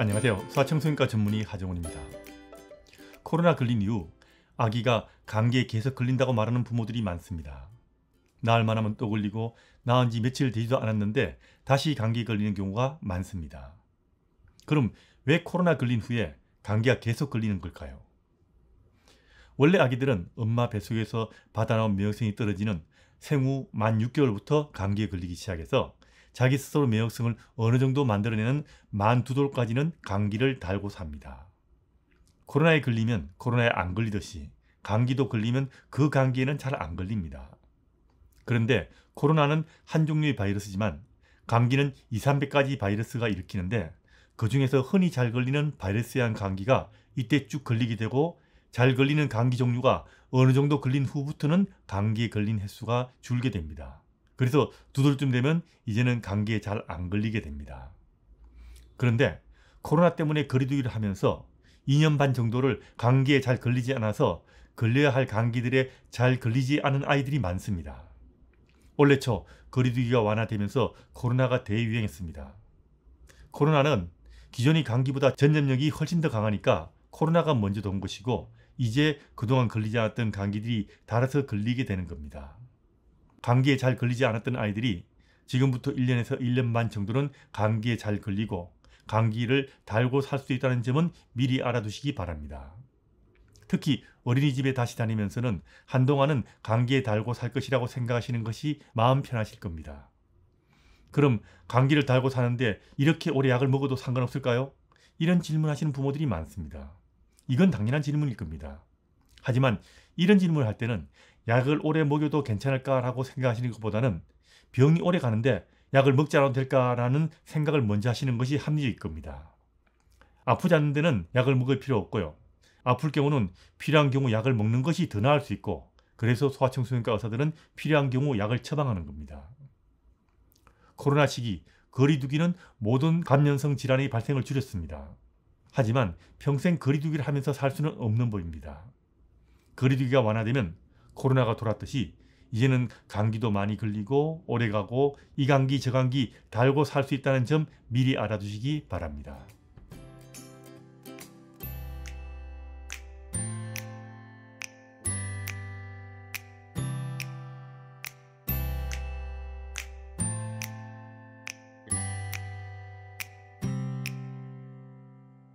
안녕하세요. 수아청소년과 전문의 하정훈입니다. 코로나 걸린 이후 아기가 감기에 계속 걸린다고 말하는 부모들이 많습니다. 나을 만하면 또 걸리고 나은 지 며칠 되지도 않았는데 다시 감기에 걸리는 경우가 많습니다. 그럼 왜 코로나 걸린 후에 감기가 계속 걸리는 걸까요? 원래 아기들은 엄마 뱃속에서 받아나온 면역성이 떨어지는 생후 만 6개월부터 감기에 걸리기 시작해서 자기 스스로 매역성을 어느 정도 만들어내는 만 두 돌까지는 감기를 달고 삽니다. 코로나에 걸리면 코로나에 안 걸리듯이 감기도 걸리면 그 감기에는 잘 안 걸립니다. 그런데 코로나는 한 종류의 바이러스지만 감기는 2, 300가지 바이러스가 일으키는데 그 중에서 흔히 잘 걸리는 바이러스에 한 감기가 이때 쭉 걸리게 되고 잘 걸리는 감기 종류가 어느 정도 걸린 후부터는 감기에 걸린 횟수가 줄게 됩니다. 그래서 두 돌쯤 되면 이제는 감기에 잘 안 걸리게 됩니다. 그런데 코로나 때문에 거리두기를 하면서 2년 반 정도를 감기에 잘 걸리지 않아서 걸려야 할 감기들에 잘 걸리지 않은 아이들이 많습니다. 올해 초 거리두기가 완화되면서 코로나가 대유행했습니다. 코로나는 기존의 감기보다 전염력이 훨씬 더 강하니까 코로나가 먼저 돈 것이고 이제 그동안 걸리지 않았던 감기들이 달아서 걸리게 되는 겁니다. 감기에 잘 걸리지 않았던 아이들이 지금부터 1년에서 1년 반 정도는 감기에 잘 걸리고 감기를 달고 살 수 있다는 점은 미리 알아두시기 바랍니다. 특히 어린이집에 다시 다니면서는 한동안은 감기에 달고 살 것이라고 생각하시는 것이 마음 편하실 겁니다. 그럼 감기를 달고 사는데 이렇게 오래 약을 먹어도 상관없을까요? 이런 질문하시는 부모들이 많습니다. 이건 당연한 질문일 겁니다. 하지만 이런 질문을 할 때는 약을 오래 먹여도 괜찮을까라고 생각하시는 것보다는 병이 오래 가는데 약을 먹지 않아도 될까라는 생각을 먼저 하시는 것이 합리적일 겁니다. 아프지 않는 데는 약을 먹을 필요 없고요. 아플 경우는 필요한 경우 약을 먹는 것이 더 나을 수 있고 그래서 소아청소년과 의사들은 필요한 경우 약을 처방하는 겁니다. 코로나 시기 거리두기는 모든 감염성 질환의 발생을 줄였습니다. 하지만 평생 거리두기를 하면서 살 수는 없는 법입니다. 거리두기가 완화되면 코로나가 돌았듯이 이제는 감기도 많이 걸리고 오래가고 이 감기 저 감기 달고 살 수 있다는 점 미리 알아두시기 바랍니다.